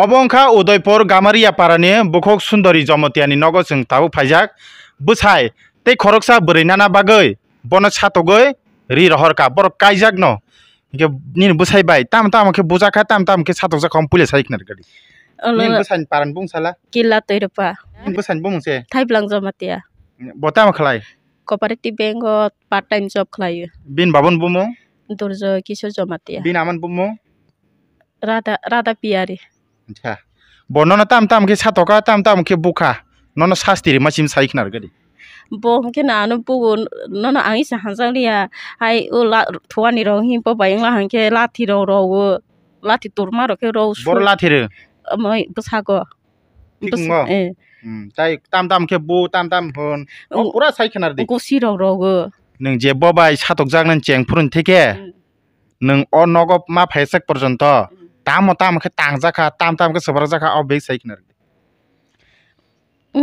অবংখা उदयपुर गामारिया पारानि बुखक सुन्दरी जमतियानि नगजों ताबु फाइजाक बुसाय ते खरकसा बोरैनाना बागै बन सातगै रि रहरका बर काइजाक न के नि बुसायबाय ताम ताम के बुजाखा ताम ताम के सातगजा खम पुले साइखनार गदि नि बुसाइन पारन बुंसाला किला तैरपा नि बुसाइन बुंसे थाइब्लां जमतिया बताम खलाय cooperative bank part time job खलाय बिन बाबन बुमो दुर्ज किशोर जमतिया बिन अमन बुमो राधा राधा पियारी bonono satoka tam tam tam t a ke ঠ্যা বর্ণনা ত া a তাম কে সাতকা তাম তাম কে a ু ক া নন শাস্তির মাসিম সাই কিনার গাড়ি ব ম a ে না আনো ব a n ো নন আই সাহাজালিয়া হাই ও লা থ ো য ়া ro রং হিম পাইং লা হাংকে লাঠি রং রও লাঠি তোরমা রকে র o বড় লাঠি t ে মই ব স া tam তাই তাম তাম a ে বো ত n ম তাম হ s পুরা সাই ক ি ন া e দি গোসি রং রও नों जे बबाय सातक जागोन च ें फ e र न n े क े o ो o अ नगब मा फ s य k p o r ् o n t o tamo tamo ke tang z a k a tam tam ke sabra z a k a ob beg sai k i n e r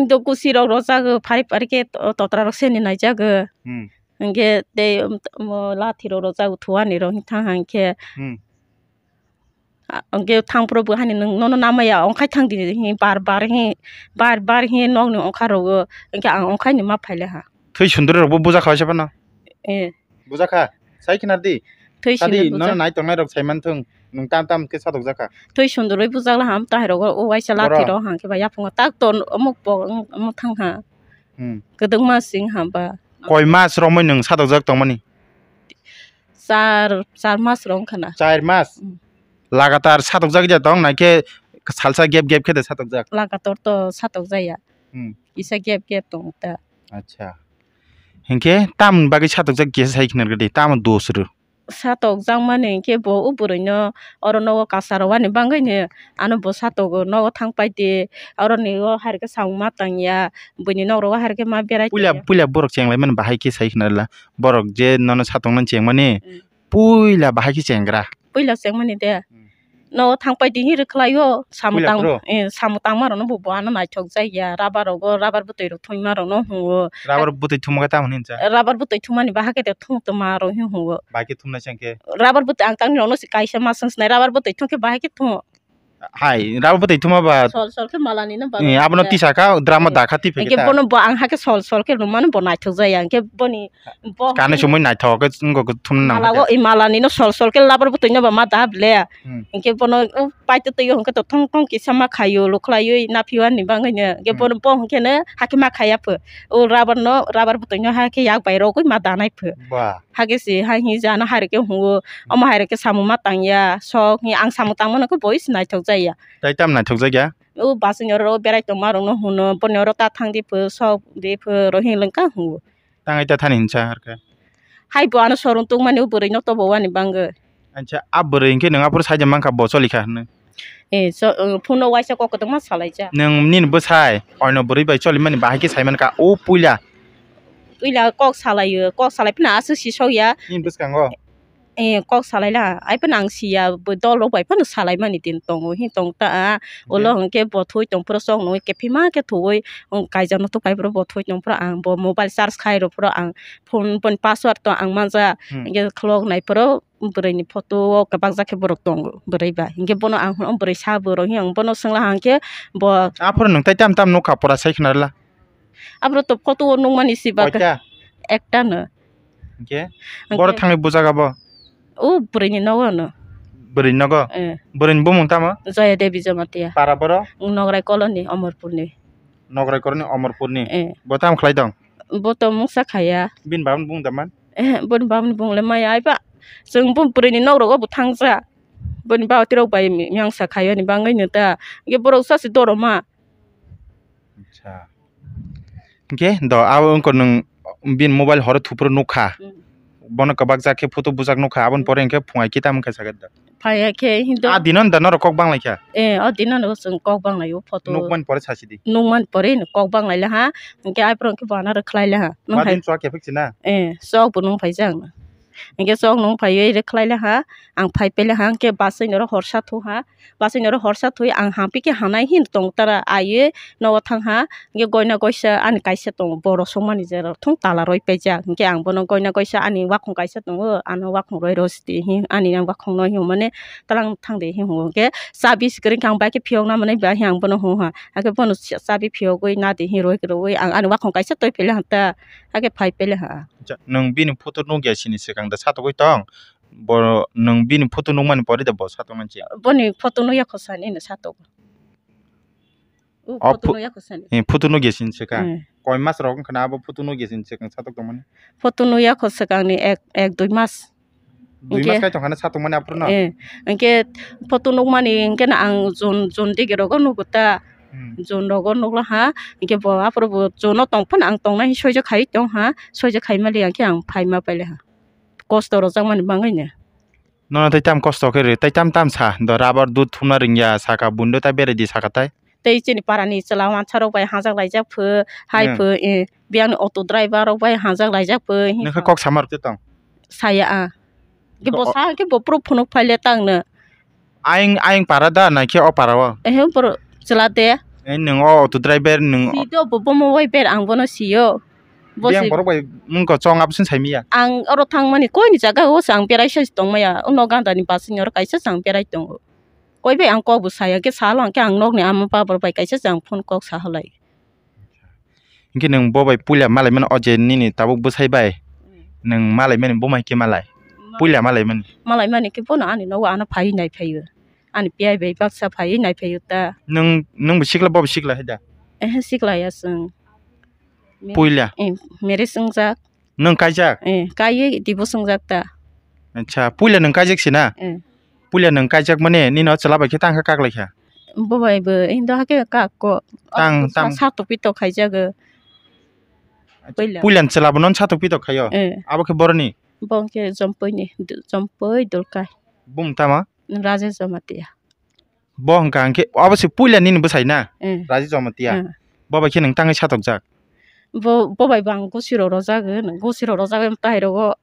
do kusi r o r o z a g a p a r i pari ke totra rok sen i n a ja ge nge de mo la t i r o r o z a k u t u w a ni r o n i t a n g hang ke angge t a n g pro bu hani nang nono nama ya ongkai t a n g di hi bar bar hi bar bar hi nong ni o n k h a ro ge ang ongkai ni ma phaile a l t s h u ha থৈ সুন্দর a ব বুঝা খ া ও য n া যাবে ন a s a ু ঝ া খা d i t কিনা দি থ n সুন্দর নাই ত ো ম o k s a i m E n t ন n g nung tam tam ke sadok jaka tui sunduroi bujak laham tahiro o waisa latiro hang ke ba yapunga tak ton omok po omok thang ha gedung mas sing hamba কয় মাস রমই নং সাদক জাক তমনি চার চার মাস রং খানা চার মাস লাগাতার সাতক জাক যা তং নাকি সালসা গ্যাপ গ্যাপ খেতে সাতক জাক লাগাতার তো সাতক যাইয়া হুম ইসা গ্যাপ গ্যাপ তং তা আচ্ছা হিংকে তাম বাকি সাতক জাক গেছে সাইখিনার গদি তাম দোসর satok mane ke bo nyo oro nogo kasar wani bangga nyo ano bo satogo nogo tang pai di oro ni o harike sang ya, ya bini nogo harga ma berai pula Pula borok chenglai lemen bahai ki sai la borok je nono satong nan mane pula bahai ki Pula ceng mane de no thangpai di hir khlaio samtang e samtang maro no bubo ana nai thok jai ya rabar go rabar butei thoi maro no hu rabar butei thum ga ta manin cha rabar butei thum mani bahake te thum to maro hi hu baki thum na changke rabar butei angtang no no si kaisa masans nai rabar butei thum ke bahake thum Hai, rabu betul itu mah bat. Sol sol ke malani na bat. Iya, abang nanti saka drama dah khati pegi. Kita bono bo angha ke sol sol ke rumah na bonai thok jaya, kita boni. Karena cuma nai thok ke ngok ke thum na. Malah i malani na sol sol ke labar betul na bama dah beli ya. Kita bono pai tu tuyo ke thong thong kisah mak kayu lo kayu na piwan ni bangnya. Kita bono bo ke na haki mak kaya pe. Oh rabar no rabar betul na haki yak bayro ke ma danai pe. Wah. hai hangi jana harike hungo hari ke samu matang ya sok ni ang samu tang monoko bois naik thokja ya tai tam nai thokja ya o basin ro berai to maru no huno ponero ta thang di pho sok di pho ro hin lengka hungo tangai ta thanin cha harka hai bo ana sorun tung mani uburi no to bo wani bangge ancha aburi inke nanga pur saja mangka boso likha ne ए फुनो वाइसा ककदमा सालाइजा नों निन बसाय अनो बुरै बाय चलिमानि बाहायके ka Oh, pulia. อุ้ยแล้วกอสลายกอกสลายปนาสุสีโชยะนี่บุนกังก็เอ่กอกสลายละไอ้ปนัาสีอะบุดอลบไปปนุสลายมันนี่ติงตรงหิ่งตรงตาอุลองเก็บบทุยตรงพระสงฆ์นุ้ยเก็บพิมาเก็บทุยองไกจันทุกไปพระบ่ถุยตรงพระอังบ่โมบายซาร์สไคร์พระอังพนพนปัสสาวะตัวอังมันจะเงี้ยคลอกในพระอุบริณีพอตัวกับบางสักบริตรงบริบะเงี้ยปนอังคนบริชาบริยิ่งปนุสังละหังเก่บบ่อาพรุ่งนึงแต่จำตามนกขับปราศัยขนาดละ আপনার তো কত অনুমান একটা নড় থাকে বোঝা গাব ও বরী নগরী নগর বরী বুমা জয় দেবী জমাতিয়া নগরাই কলনি অমরপুর নগরাই কলনি অমরপুর বতাম খাই দাম বত মূসা খাইয়া বিনবাম বনবা বুঁলে মাইবা যেন বরী নগরগাবো থা বনি বাতির মাংসা খাই বাঙে নেতা বড় সাসে দরমা আচ্ছা के द अब उनको नुङ बिन मोबाइल हर थुप्रो नुखा बनक बाग जाके फोटो बुजाक नुखा आबन परे के फुवा किताम के सागत द फाया के हिन्दो आ दिनन द न रकक बांग लाइखा ए आ दिनन ओस कक बांग लायो फोटो नुक मान परे छासि दि नुक मान परे न कक बांग लाइला हा के आइ प्रो के बाना र हा मा दिन चो के फिक्सिना ए सो पुनु फाइजांग ना angke jong nong để khai khlaile ha ang phải pele ha cái angke basai nor horsa thu ha nhớ thôi, anh horsa thui ang hampi ke hanai hin tong tara aye no thằng ha nó angke goina goisa an kaisa tong boro như thế, thùng tala rồi bây giờ, anh anh nó nó không cái angke ang anh goina không rồi rồi kaisa tongo anh anh roi không nói ani ang wakong no hi mane talang thang de hi ho ke sabis kring kang ba ke phiong na mane ba hi ang bono không ha anh cái ake bono sabi phiyo goi na de hi anh roi ang an wakong kaisa toi pele ha ta anh cái phải phải là ha nang bin photo no gya sini se kang da sato koi tong bo nung bini photo nung man pori da bo sato manchi ni photo no yakho ni na sato u photo no yakho sani e photo no gesin se ka koi mas rok khana bo photo no gesin se ka sato to photo no yakho se ka ni ek ek dui mas দুই মাস কাই তখন সাত মানে আপনার না এনকে photo নুক মানে এনকে না আং জন জন দিকে রগ নুগতা জন রগ নুগলা হা এনকে বড় আপনার জন তংফান আং তংনা সৈজ খাই তং হা সৈজ খাই মালি আংকে আং ফাইমা পাইলে হা kosto ro samani bangai nya no te tam kosto do rabar du thuna ring ya sa ah. ka bundo ta bere di sa ka tai te chini parani auto driver ro bai hajak lai ja phu kok samar te saya a ge bo sa ge bo pro phono aing aing parada na ke eh pro chala te ए नङ ओ to driver नङ सिदो बबो मोय बेर biang borok bai mungko chong absin chaimiya ang oro thangmani koi ni jaga o sang perai sa tongmaya uno ganda ni pasin oro kaisa sang perai tongo koi bai ang ko bu saya ke salong ke ang nok ni am pa bor bai kaisa jang phone kok sa halai inke nang bo bai pulia malai men oje ni ni tabuk busai bai nang malai men bo mai ke malai pulia malai men malai men ke bona ani no ana phai nai phaiyo ani piai bai baksa phai nai phaiyo ta nang nang sikla bo sikla heda eh sikla ya sang Puilya. Eh, mere sengzak. Nung kajak. Eh, kaye dibo sengzak ta. Acha, puilya nung kajak sina. Eh. Puilya nung kajak mane ni no chala bakhi tang kak lakha. Bo bai bo indo eh, hake kak ko. Tang ah, tang sa to pito kajak ge. Puilya. Puilya chala bonon sa to pito khayo. Eh. Abo ke borni. Bong ke jompoi ni jompoi dolkai. Bum tama. Raja Jamatia. Bong kang ke abo se puilya ni ni bo sai na. Eh. Rajesh Jamatia. Eh. Baba ke nang tang e sa tok jak. bo bo bai bang go siro ro jagen go siro ro có ta hiro go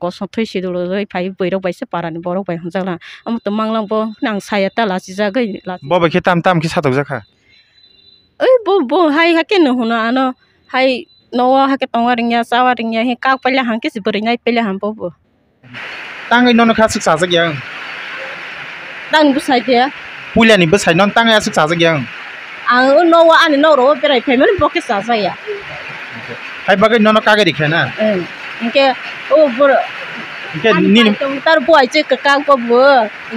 go so phải si dulo roi phai boi ro bai se parani boro bai hon jala tự mang manglam bo nang saya ta là la si jagai la bo bai ke tam tam hay satok jakha oi bo bo hai ha ke no huna ano hai nowa ha ke tonga ringya sawa ringya he ka pala hang ke si bori nai pala ham bo bo tangai no no kha sik sa jak yang tang bu sai dia pulani bớt sai non tangai sik sa jak yang ang no wa ani no ro perai family pocket sa sa ya hai bagai nono kage dikhe na eh, inke o oh, bur inke ni tar bu ai che ka ka ko bu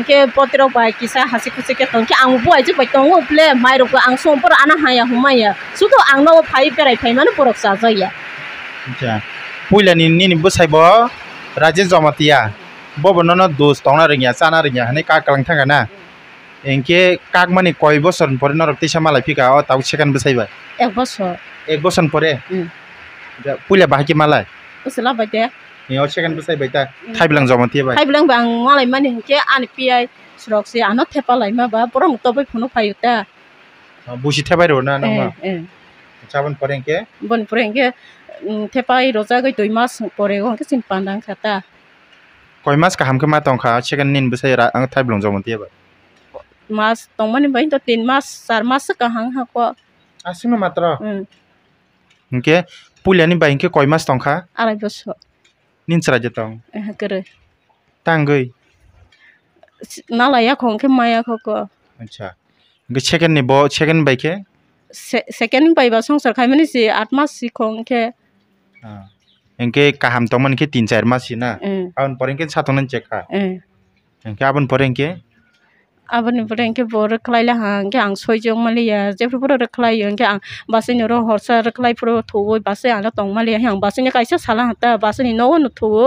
inke potro ba ki sa hasi ku se ke tong ke ang bu ai che ba tong ple mai ro ang som por ana ha ya huma ya su to ang no phai perai family porok sa sa ya acha puila ni ni bu sai bo Rajin zomatia. bo nono dos ya, na ringya, sana ringia hane ka kalang thanga na एंके काक माने कय बसर परे नरक तैसा मालाय फिका अ ताव सेकेन्ड बसाइबाय एक बसर एक बसन परे पुलिया बाहाके मालाय उसला बायते ए सेकेन्ड बसाइबाय ता थाइबलां जमते बाय थाइबलां बां मालाय माने हके आन पिआइ सुरक्षे आनो थेपालाय बा परम तबै फनो फायो ता बुसि थेबाय रो ना नामा चाबन के बन परे के थेपाइ रोजा गय दुई मास परे हके सिन पांदां खाता कय मास का हमके मातों खा सेकेन्ड निन बसाइ रा आं थाइबलां जमते बाय मास तमन बहिन तो तीन मास चार मास कहां हको आसिनो मात्र ओके पुलियानी बहिन के कय मास तंखा आरे बस निनसरा जत तं एहा करे तांगै नालाया खोंखे माया खको अच्छा गे सेकंड नि ब सेकंड बाइके सेकंड पाइबा संसार खाय माने से आठ मास सिखोंखे हां एंके काहम तमन के तीन चार मास ना आउन परेंके साथोन चेका एंके आउन परेंके อาบันนี่เปเองก็บอกรักใครละฮะแค่อังสวยจังมาเลยยะเจ้าพูดรักใครอางแคอังบาสินี่เราหรอสารักใครพูดถูกว้บาสินี่อันละตรงมาเลยฮะบาสินี่ก็ไอ้ชสียสารหัตต์บาสินี่น้องนุ่นถูก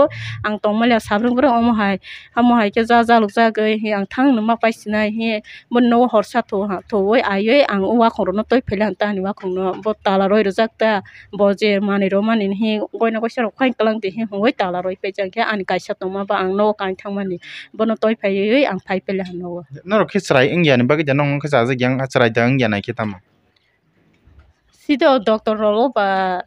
อังตองมาเลยสาวรุ่งเรื่องอมหายอมหายแค่จ้าจ้าลูกจ้าเกยฮะอังทั้งนุ่มมาไปสินะฮะบนน้องหรอสารถูกฮะถูกวิอายุอังอุ้งว่าของรุ่นตัวพี่เลี้ยงตานี่ว่าของน้องบ่ตาลารวยรู้จักแต่บ่เจอมาในโรมันนี่ก็ยังก็เชื่อความกลางดีฮะวิตาลารวยไปจังแค่อันกายเสียตรงมาบ้างน้การทั้งมันนี่บนน้องตัวพี่เลี้ยงอังไปเป็นหลานน้อ noro khisirai wngya bagi bagui no khesajak yang cherai tang kita ma. sido doctor rolo ba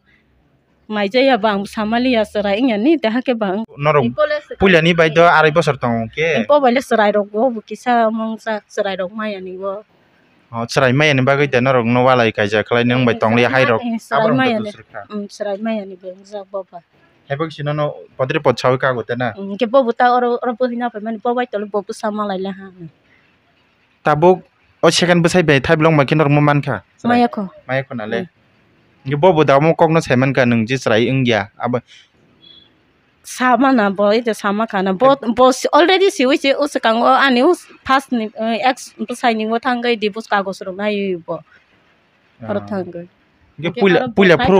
jaya bang samali samaliya serai ingani ke bang norong puliani baido arai bosor tong ke impo bale serai rok go mong sa serai rok maya yani go oh serai maya ni bagai da norong no walai kaja klai nang bai tong lia hai rok serai maya ni um serai maya ni mm, ya bang za baba hebok sino no podri pod cawe kagut ya na mm, ke buta orang orang punya pe mani po bai tol bo bu samalai la ha tabuk o oh, second besai bai thai blong makin man manka maya ko maya ko nale mm. ni bo da mo kok no man ka nung ji rai eng ya aba sama na bo ite sama kana bo bo already si wiche us kang o ani us past ni eh, ex sai ni thang gai di bus ka go suru na yu bo thang gai ge pula pula pro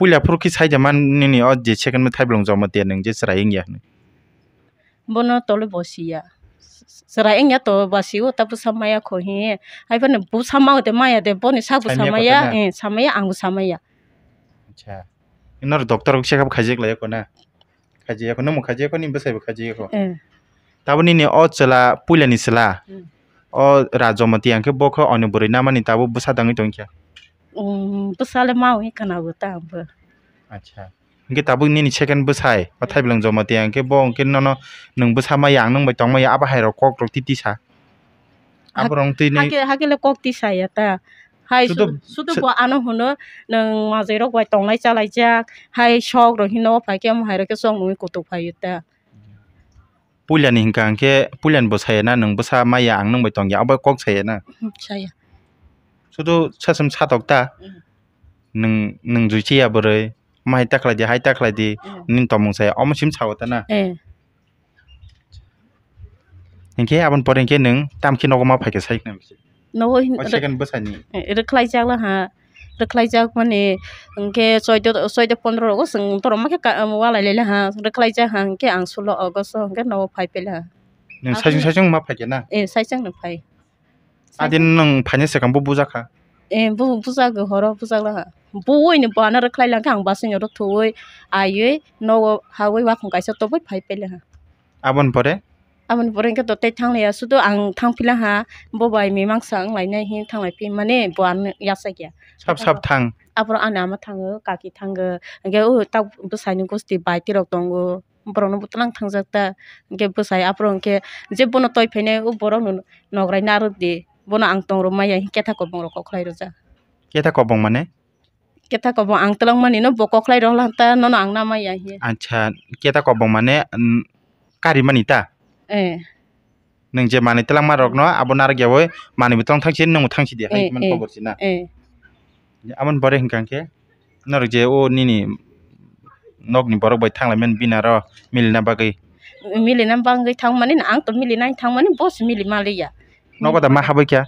pula pro ki sai jaman ni ni o oh, je second me thai blong jom te nung ji eng ya bono tole bosia seraeng ya to basiu tapi sama ya kohi hi hai pa bu sama de ma ya de boni sabu ya sama ya eh sama ya anggu sama ya acha inor doktor ukse kap khajik la ya ko na khajik ko no mu ko ni besai khajik ko eh. tabu ni ne o oh, chala pula ni sala hmm. o oh, rajomati ang ke bo ko onubori oh, tabu busa dangi tongkya um hmm, busale mau hi kana buta tabu acha hingke tabuk nini second bwsai ba thaiblung joma tia hingke bo hingke nono nung bwsa ma yang nung bai tongma ya aba hairo kok rok titi sa ha cái là kok tít sa ya ta hay hai sudu anh ano hono nung ma zero quay bai tonglai chalai jak hai shok ro hino phai ke mo hairo cái song nui kutu phai ta pulian hingka hingke pulian bữa sa na nung bwsa ma yang nung bai tong ya aba kok sa na sa ya sudu chasam chatok ta ừ. nung nung juichi ya rồi ม่ตักอะไรดีให้ตักอะไรดีนี่ตอมงใส่ออมชิมชาวตนะเอ๊ะเห็งแค่อาบันปอดเอ็นแค่หนึ่งตามคิดนกมาผ่ากัใส่เงินสโน้ยใช่กันบุษานีเออใครจ้างละฮะเราใครจักมันเองแค่ซอยจะซอยจะปนรก็สังตรมาแค่กว่าอะไรเลยนะฮะเราใครจัะฮังแค่อังสุลอกก็ส่งแค่นกไปไปละนึ่จังใช่จังมาไปกันนะเออใช่จังหนึ่งไ่อาทิตย์นึงพันยี่สิบกันบุบบุจัค่ะเอ็มผูบผู้าก็หัราบผู้สาวละบุ้ยเนี่ยปานนร่นใครล่ะข้างบ้านสิงห์รถวร์อายุน้องฮาวิว่าคงไก่สุดโต๊ะไปไปเลยฮะอ่ะมันปุ้ยอ่ะมันบริงก็ตัวเต็มทั้งเลยสุดตัวงทั้งพิลาฮะบ่บ่ยมีมังสังไหลในหินทั้งหลพิปมันเนี่ยบวนยาเสกยาชอบชอบทั้งอ่ะเพราะอันนี้มาทั้งกากิทั้งก็แกอู้ตั้งบุษยนุกุสติบายที่รักต้องก็เพราะนั้นบุตรลังทั้งสัตตาแกบุษยอ่ะเพราะงั้เจ็บบุญตัวไปเนี่ยอู้เรานั้นนอรยนารุดี bono angtong tong ya, kita yai kobong rokok kokhlai roja kita kobong mane kita kobong ang telang mani no bo kokhlai rok la ta no ang nama yai ya. acha kita kobong mane kari mani eh nang je mani tlang ma rok no abon ar gewo ya mani bitong thangchi tang thangchi dia man kobor sina eh aman bore hingkang ke nor je o oh, nini nok ni borok bai tang la men bina ro milina bagai milina thang mana ang to milina thang mana bos mili malia no goda ma habo kya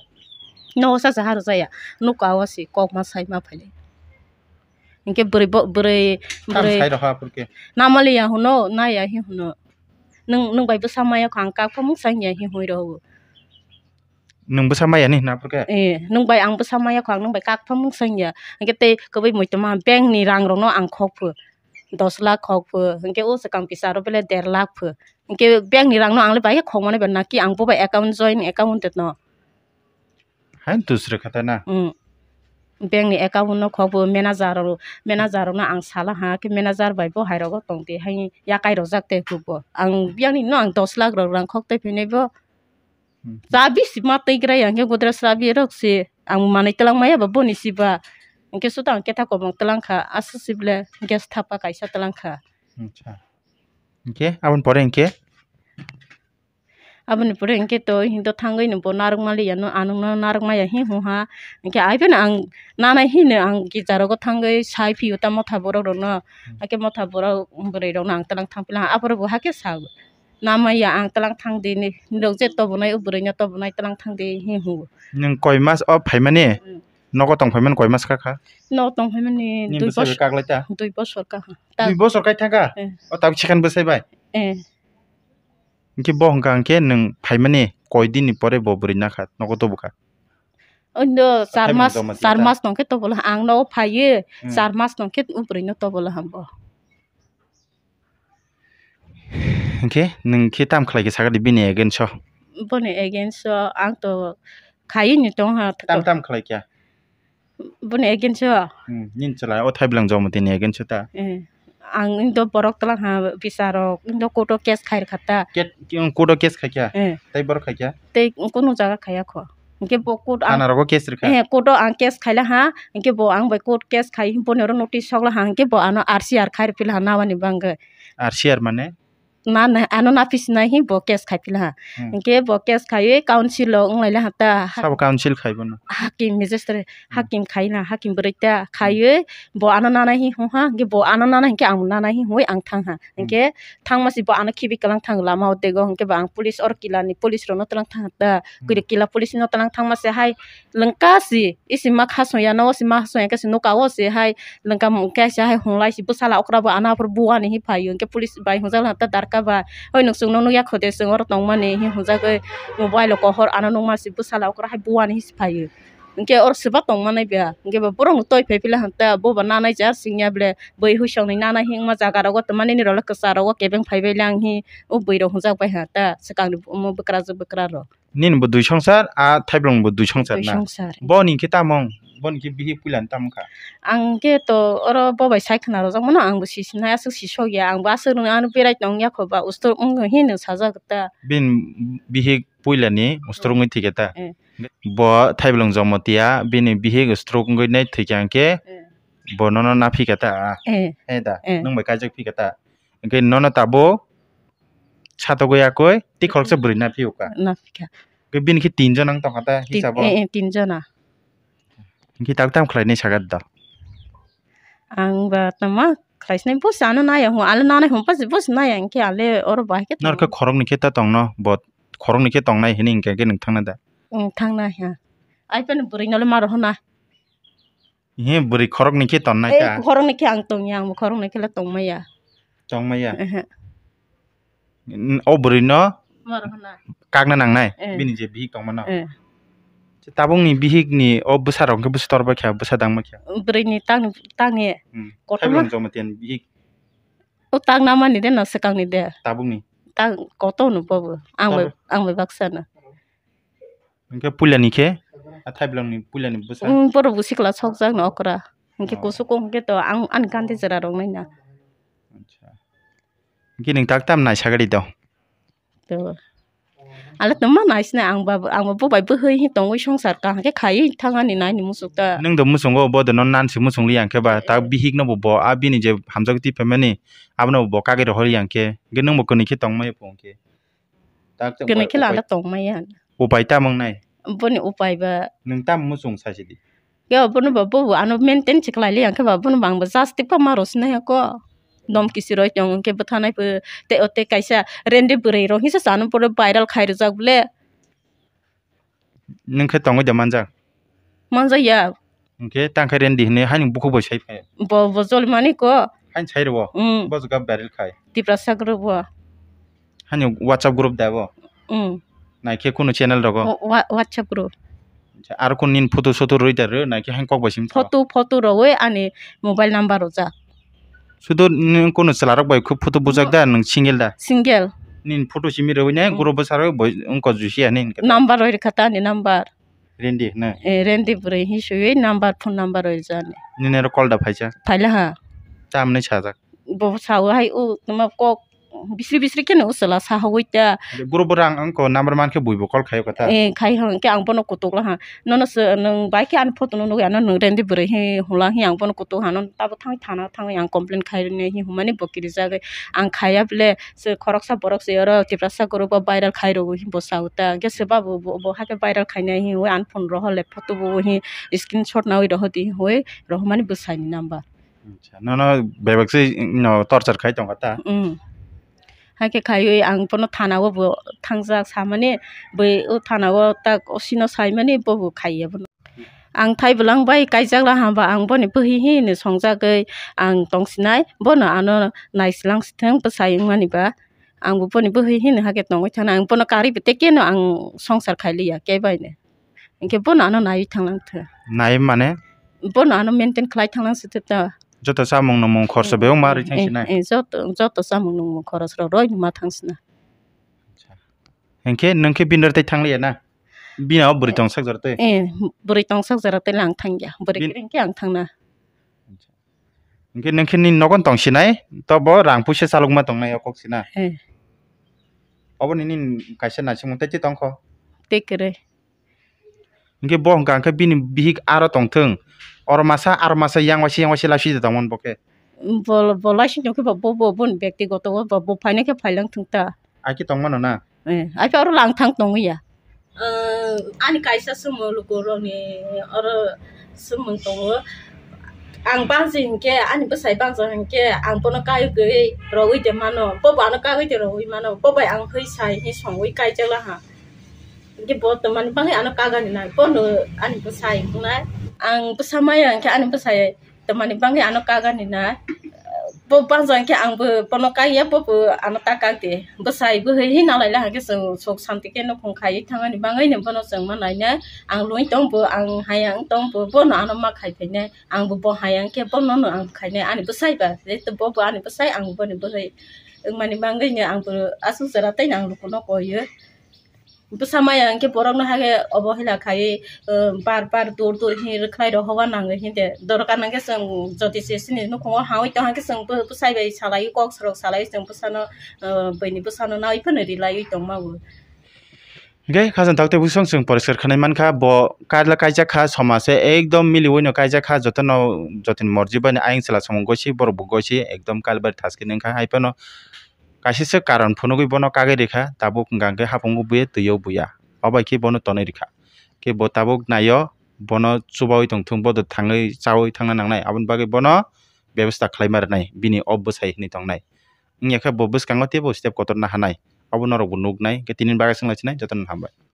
no sa sa har zaya no ko awasi ko mà sai ma phale inke bure bure bure sai do ha purke na mali ya huno na ya hi huno nung nung bai bu sama ya khang ka ko mung sang ya hi hoi do nung bu sama ya ni na purke eh nung bai ang bu sama ya khang nung bai kak pham mung sang ya inke te ko bai moi to ma bang ni rang ro no ang khok pur দশ লাখ হক হিংকে ও সেকাং পিসারো বেলে দেড় লাখ ফ হিংকে ব্যাংক নি রাংনো আংলে বাইকে খমনে বেন নাকি আংবো বা অ্যাকাউন্ট জয়েন অ্যাকাউন্ট তেত ন হ্যাঁ দুসরে কথা না ব্যাংক নি অ্যাকাউন্ট ন খব ম্যানেজার ম্যানেজার না আং সালা হাকে ম্যানেজার বাইবো হাইরগ তংতে হাই ইয়াকাই রজাক তে খুব আং ব্যাংক নি ন আং দশ লাখ রাং খকতে ফিনেব যাবি সিমা তৈগ্রাই আংকে গোদরা সাবি রকসে আং মানাইতলাং মায়াবা বনিসিবা enke su tang ketha ko bong tlang kha asu sible enke sthapa kaisa tlang kha acha enke abon pore enke abon pore enke to hindo thangai ni bonarung mali yanu anung na narung maya hi hu ha enke aiben ang na na hi ne ang ki jaro go thangai sai phi uta motha boro ro na ake motha boro bore ro na ang tlang thampila apor bo ha ke sa নামাইয়া আং তলাং থাং দি নি নিরক যে তবনাই উবরইনা তবনাই তলাং থাং দি হি হু নং কয় মাস অফ ফাইমানে নগদ তংফাইমান কয় মাস কাকা নগদ তংফাইমান দুই বছর কাগলাইতা দুই বছর কাকা দুই বছর কাই থাকা ও তাও সেখান বসাইবাই এ কি বহংকা আংকে নং ফাইমানে কয় দিন পরে ববরি না খা নগদ বকা অন্য চার মাস চার মাস নংকে তবল আং নাও ফাইয়ে চার মাস নংকে উপরিন তবল হামব ওকে নং কি তাম খলাইকে সাগালি বিনে এগেনছ বনে এগেনছ আং তো খাইনি তো হা তাম তাম খলাইকে bune egin cho nin chala o thai blang jomo tin egin cho ta ang indo borok tala ha bisaro indo koto kes khair khata ket koto kes khakya tai borok khakya tai kono jaga khaya kho इनके बो कोट आं खाना रगो केस रखा है कोटो आं केस खाइला हां इनके बो आं बे कोट केस खाइ हिपोनेरो नोटिस सगला हां इनके बो आनो आरसीआर खाइर फिल हां नावानि बांग आरसीआर माने ma anu nafis na pisina hi bo kes khai pila ke bo kes khai council lo ngai la hata sab council khai hakim magister hakim khai na hakim breita khai bo anu na na hi ho ha ge bo ano na na ke ang na na hi hoi ang thang ha ke thang bo ano khibi kalang thang lama hote go ke bang police or kila ni police ro no tlang thang ta kuire kila police no tlang thang hai lengka si isi ma kha ya no si ma so ya ke si no ka wo hai lengka mo ke hai hong lai si bo sala okra bo anu por buani hi phai ke police bai hong jal hata eskaba hoi nuk sung nung ya khote sung or tong mani hi huja ge mobile ko hor ana nung ma si busala okra hai buwan hi sipai nke or siba tong mani bia nke ba borong toy pe pila hanta bo bana nai jar singya ble boi hu shong ni nana hing ma jaga rago tamani ni rola kasa rago kebeng phai be lang hi o boi ro huja pai hanta sakang mo bekra ju bekra ro nin bu dui songsar a thaiblong bu dui songsar na bo ni kita mong bonki bihi pulan tamka ang ge to oro bobai saikna ro jamona ang bu sisin ha asu sisogi ang ba asur an p e r a i nong ya khoba ustor ung hin saja gata bin bihi p u l a n i ustor ngi thiketa bo thaiblong j g m o t i a bin bihi stroke ngi n e i thikyang ke bonono na phikata e da nong bai kajak phikata ngi nono tabo ছাতো গৈ আকৌ তি খৰচে বুঢ়ী নাফি উকা নাফিকা বিনকি তিনজন আং টকাটা হিচাপত তিনজনা gitak tam khlaini sagat da ang ba tama khlaisnai bus anu na ya hu alu na na hum pas bus na ya ki ale or ba ke nar ka khorong ni ke ta tong no bot khorong ni ke tong nai hini ke ke ning thang na da ung thang na ya ai pen buri na le ma ro na he buri khorong ni ke ton na ka khorong ni ke ang tong yang khorong ni ke la tong ma ya tong ma ya o buri no ma ro na kak na nang nai bini je bi tong ma na tabung ni bihik ni o bwsarok hwnkhe besar kha bwsadangma beri ni tang tang e. hmm. tangi kotoma jomatian bihig o tangnamani de na swkangni tabung tabungni tang kotono bobo angbai angbai ni hwnkhe puilani khe thaiblangni puilani bwsa mm, sok bwsikla no okra hwnkhe oh. kusuk hwnkhe to ang ani kanthi jerarongnai na tak ning na naisagari do to อะไรต้องมาไหนสินะอังบ้าอังบ้าพวกไปเพื่อให้ตรงวิชงสัตว์กันแค่ใครทั้งนั้นนี่นายนิมุสุกตานั่งดมมุสุงก็บ่ดนนนันสิมุสุงลี่ยังแค่บ้าตาบีฮิกนั่บบ่อาบีนี่จบหามจักที่เป็นแม่นี่อาบนั่ะบ่กากระหอยยังแค่เกินณฑ์มันก็นี่แค่ตรงไม่พงแค่เกณน์แค่หลานละตรงไม่ยันอุปายตามังไงบ่นี่อุปายบ้านั่งตามมุสุงสช่สิเกี่ยวบ่นี่บ่พวกอันนั้นเมนเทนชิคลายลี่ยังแค่บ้บนี่บางบ้าซาสติปก็มารูสินะเฮก็ nom kisiroi tong ke bathanai pu te ote kaisa rende pure rong hisa sanum pore viral khai rojak ble ningkhe tongo jamanja manja ya ningkhe tangkhe rendi hne hain bukhu bo sai phe bo bo jol mani ko hain sai ro bo jga viral khai tipra sagro bo hain whatsapp group dabo um নাইকে কোন চ্যানেল রগ WhatsApp group আর কোন নিন ফটো সটো রইদার নাকি হ্যাং কক বসিম ফটো ফটো রগই আনি মোবাইল নাম্বার রজা সুতো কোন ছালারক বৈ খুব ফটো বুঝাক দা ন সিঙ্গেল দা সিঙ্গেল নিন ফটোছি মিরা হই নাই গৰবසර বৈ উনক জুসি এনে ইনকা নাম্বাৰ ৰে খাতা নি নাম্বাৰ ৰেнди নে এ ৰেнди বৰেই হيشুই নাম্বাৰ ফোন নাম্বাৰ হৈ জানে নিনেৰ কল দা পাইছা পাইলা হা তামনে ছাদা বৰ ছাউৱা হাই বিসরি বিসরি কেন ওসলা সাহ ওইটা গ্রুপ রাং আঙ্ক নাম্বার মানকে বইব কল খাই কথা এ খাই হং কে আং পন কতগলা হা নন নং বাই কে আন ফটো নন গান নং রেন্দি বরে হে হুলা হি আং পন কত হান তাব থাই থানা থাই আং কমপ্লেন খাই নে হি হুমানি বকিরি জাগে আং খাইয়া বলে সে খরকসা বরকসা এর তিপ্রাসা করব ভাইরাল খাই রগ হি বসা উতা গে সে বাবু বহাকে ভাইরাল খাই নাই হি ওই আন ফোন রহলে ফটো বো হি স্ক্রিনশট নাও রহতি হই রহমানি বসাইনি নাম্বার আচ্ছা না না বেবাকসে টর্চার খাই তং কথা হাইকে খাই আং পনো থানাও বো থাংজাক সামানে बै থানাও তাক অসিনো সাইমানে ববো খাইয়ে বনো आं थाइबलांबाय गायजाग्ला हामबा आं बनि बोहिहिनो संजागै आं दंसिनाय बनो आनो नायस्लांसिथों बोसायो मानिबा आंबो बनि बोहिहिनो हागे दंबाय थाना आं बनो गारिबो टेकेनो आं संसार खायलिया केबायनो इनके बनो आनो नायै थांलांथो नायै माने बनो आनो मेनटेन खालाय थांलांसोथो दा joto samung nomo khorsa beong mari thangsina eh, e eh, eh, joto joto samung nomo ro roi ma Enke enke nengke binder te thangli ya na bina buri tongsak jarate e buri tongsak te lang tang ya buri enke ang thangna hengke nengke ni sina e to bo rang puse na yo ya kok sina e obo ni ni kaisa nasing te ti tongkho tekre hengke bo ke bini bihik aro teng. oro masa aro masa yang wasi yang wasi lasi tamon boke bol mm, bolasi nyoke ba bo bo bon ব্যক্তিগত ba bo phaine ke phailang thungta aki tongmano na eh ai pa aro lang thang tong ya ờ, ani kaisa sumo lukoro ni oro sumo tongo ang bang jin ke ani pa sai bang jin ke ang pono kai ge roi de mano po ba no kai de roi mano po ba ang hoi sai he song wi kai jela ha ge bo to man bang ano ka ga ni na po no ani pa sai na ang sama yang ke ane saya teman ibang ya anak kagan ina bo banzon ke ang bo ponoka ya bo bo anak takang te besai bo hei na lai lah ke so sok santi ke no kong khai tangan ibang ai nem pono sang man lai na ang lui tong bo ang hayang tong bo bo no anak ma khai pe ne ang bo bo hayang ke bo no no ang khai ne ane besai ba le to bo bo ane besai ang bo ne bo hei ang mani bangai ne ang bo asu sera tai nang lu kono ko ye समय हंके पोरक ना हागे अवहेला खाए पार पार तोड़ तो हि रखाय रहवा नांगे हिते दरकार नांगे संग जति सेसिनि नो खो हाउ त हाके संग पुसाय सालाय कक सरक सालाय संग पुसानो बैनि पुसानो नाय फने रिलाय त मागो गे खाजन ताकते बुसंग संग परिसर खानाय मानखा ब काजला कायजा खा समासे एकदम मिलि वइनो कायजा खा जतन जतिन मर्जी बनि आइंसला सम गसि बर गसि एकदम कालबार थासके नंखा हाइपनो kaisa karon phunugui bono kagui rikha tabuk hingka hingke hapungo buye twiyo buya obai ke bono tonui rikha ke bo tabuk naio bono chubawi tongthung bodo thangui chawui thangna nangnai aboni bagui bono ব্যবস্থা খালাইমারনাই বিনি অবসাই হিনি তংনাই ইংখা ববসকাঙ্গ তেবো স্টেপ কতরনা হানাই অবনরব নুগনাই কে তিনিন বাগা সোংলাইছিনাই যতন হামবাই